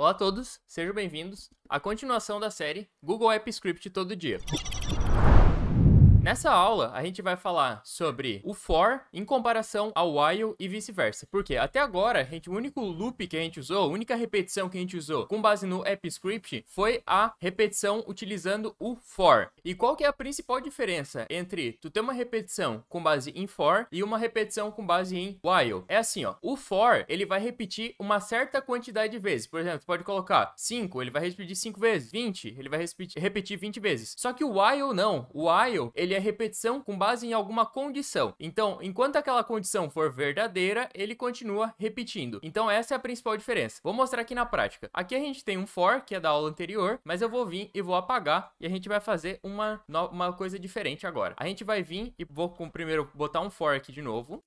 Olá a todos, sejam bem-vindos à continuação da série Google App Script Todo Dia. Nessa aula, a gente vai falar sobre o for em comparação ao while e vice-versa. Porque até agora, a gente, o único loop que a gente usou, a única repetição que a gente usou com base no script foi a repetição utilizando o for. E qual que é a principal diferença entre tu ter uma repetição com base em for e uma repetição com base em while? É assim, ó. O for, ele vai repetir uma certa quantidade de vezes. Por exemplo, tu pode colocar 5, ele vai repetir 5 vezes. 20, ele vai repetir 20 vezes. Só que o while não. O while, ele ele é repetição com base em alguma condição. Então, enquanto aquela condição for verdadeira, ele continua repetindo. Então, essa é a principal diferença. Vou mostrar aqui na prática. Aqui a gente tem um for, que é da aula anterior, mas eu vou vir e vou apagar e a gente vai fazer uma, uma coisa diferente agora. A gente vai vir e vou com, primeiro botar um for aqui de novo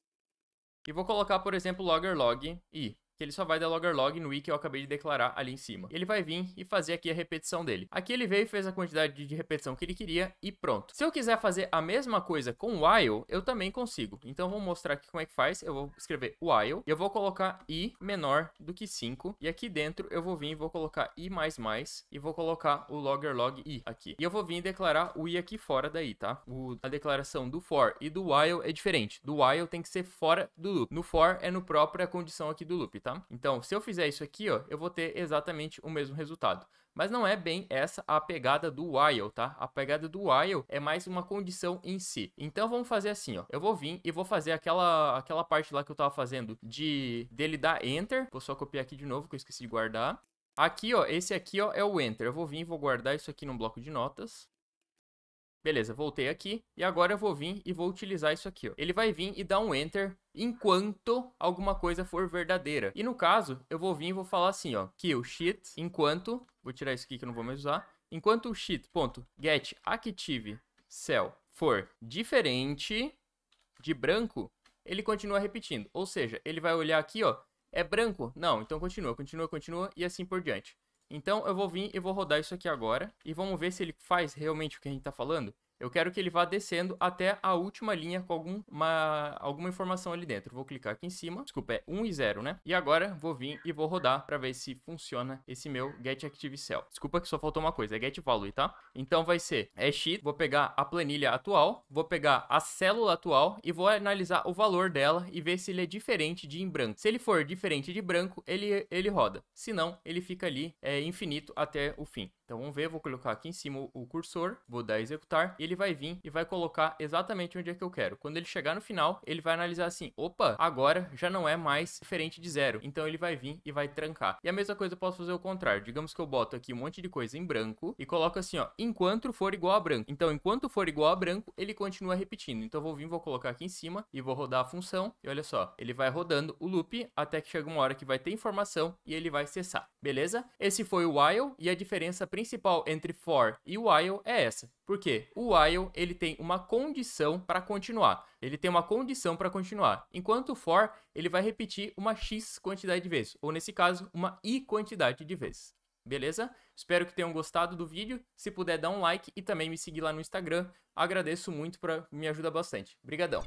e vou colocar, por exemplo, logger log i ele só vai dar logger log no i que eu acabei de declarar ali em cima. Ele vai vir e fazer aqui a repetição dele. Aqui ele veio e fez a quantidade de repetição que ele queria e pronto. Se eu quiser fazer a mesma coisa com while, eu também consigo. Então vou mostrar aqui como é que faz. Eu vou escrever while e eu vou colocar i menor do que 5 e aqui dentro eu vou vir e vou colocar i++ e vou colocar o logger log i aqui. E eu vou vir declarar o i aqui fora daí, tá? O, a declaração do for e do while é diferente. Do while tem que ser fora do loop. No for é no própria condição aqui do loop, tá? tá? Então, se eu fizer isso aqui, ó, eu vou ter exatamente o mesmo resultado. Mas não é bem essa a pegada do while, tá? A pegada do while é mais uma condição em si. Então vamos fazer assim, ó. Eu vou vir e vou fazer aquela, aquela parte lá que eu tava fazendo de dele dar enter. Vou só copiar aqui de novo que eu esqueci de guardar. Aqui, ó, esse aqui, ó, é o enter. Eu vou vir e vou guardar isso aqui num bloco de notas. Beleza, voltei aqui e agora eu vou vir e vou utilizar isso aqui. Ó. Ele vai vir e dar um Enter enquanto alguma coisa for verdadeira. E no caso, eu vou vir e vou falar assim, ó, kill sheet enquanto, vou tirar isso aqui que eu não vou mais usar, enquanto o sheet.get active cell for diferente de branco, ele continua repetindo. Ou seja, ele vai olhar aqui, ó, é branco? Não, então continua, continua, continua e assim por diante. Então eu vou vir e vou rodar isso aqui agora e vamos ver se ele faz realmente o que a gente está falando eu quero que ele vá descendo até a última linha com alguma, alguma informação ali dentro. Vou clicar aqui em cima. Desculpa, é 1 e 0, né? E agora vou vir e vou rodar para ver se funciona esse meu get active cell. Desculpa que só faltou uma coisa, é getValue, tá? Então vai ser é x, vou pegar a planilha atual, vou pegar a célula atual e vou analisar o valor dela e ver se ele é diferente de em branco. Se ele for diferente de branco, ele, ele roda. Se não, ele fica ali é, infinito até o fim. Então vamos ver, vou colocar aqui em cima o cursor, vou dar executar e ele ele vai vir e vai colocar exatamente onde é que eu quero. Quando ele chegar no final, ele vai analisar assim, opa, agora já não é mais diferente de zero. Então ele vai vir e vai trancar. E a mesma coisa eu posso fazer o contrário. Digamos que eu boto aqui um monte de coisa em branco e coloco assim, ó, enquanto for igual a branco. Então, enquanto for igual a branco, ele continua repetindo. Então eu vou vir, vou colocar aqui em cima e vou rodar a função. E olha só, ele vai rodando o loop até que chega uma hora que vai ter informação e ele vai cessar. Beleza? Esse foi o while e a diferença principal entre for e while é essa. Por quê? O o while, ele tem uma condição para continuar. Ele tem uma condição para continuar. Enquanto o for, ele vai repetir uma x quantidade de vezes, ou nesse caso, uma i quantidade de vezes. Beleza? Espero que tenham gostado do vídeo. Se puder, dar um like e também me seguir lá no Instagram. Agradeço muito, pra... me ajuda bastante. Obrigadão!